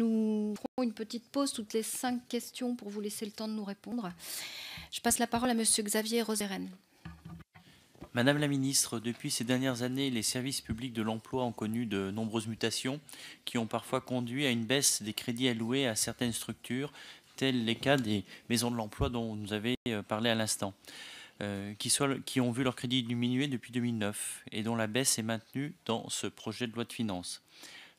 Nous ferons une petite pause toutes les cinq questions pour vous laisser le temps de nous répondre. Je passe la parole à Monsieur Xavier Roseren. Madame la ministre, depuis ces dernières années, les services publics de l'emploi ont connu de nombreuses mutations qui ont parfois conduit à une baisse des crédits alloués à certaines structures, tels les cas des maisons de l'emploi dont nous avez euh, parlé à l'instant, euh, qui, qui ont vu leurs crédits diminuer depuis 2009 et dont la baisse est maintenue dans ce projet de loi de finances.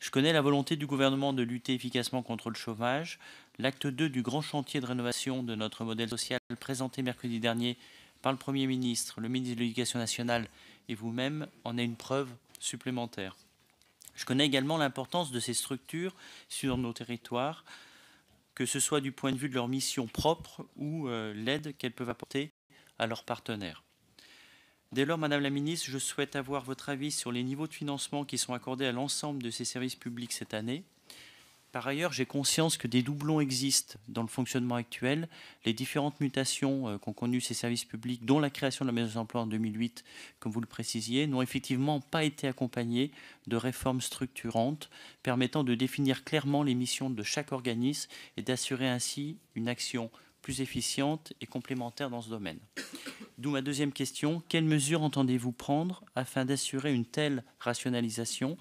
Je connais la volonté du gouvernement de lutter efficacement contre le chômage. L'acte 2 du grand chantier de rénovation de notre modèle social présenté mercredi dernier par le Premier ministre, le ministre de l'Éducation nationale et vous-même en est une preuve supplémentaire. Je connais également l'importance de ces structures sur nos territoires, que ce soit du point de vue de leur mission propre ou euh, l'aide qu'elles peuvent apporter à leurs partenaires. Dès lors, Madame la Ministre, je souhaite avoir votre avis sur les niveaux de financement qui sont accordés à l'ensemble de ces services publics cette année. Par ailleurs, j'ai conscience que des doublons existent dans le fonctionnement actuel. Les différentes mutations euh, qu'ont connues ces services publics, dont la création de la maison d'emploi en 2008, comme vous le précisiez, n'ont effectivement pas été accompagnées de réformes structurantes permettant de définir clairement les missions de chaque organisme et d'assurer ainsi une action plus efficiente et complémentaire dans ce domaine. D'où ma deuxième question. Quelles mesures entendez-vous prendre afin d'assurer une telle rationalisation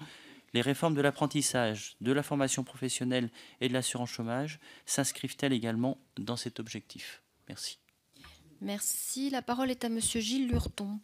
Les réformes de l'apprentissage, de la formation professionnelle et de l'assurance chômage s'inscrivent-elles également dans cet objectif Merci. Merci. La parole est à Monsieur Gilles Lurton.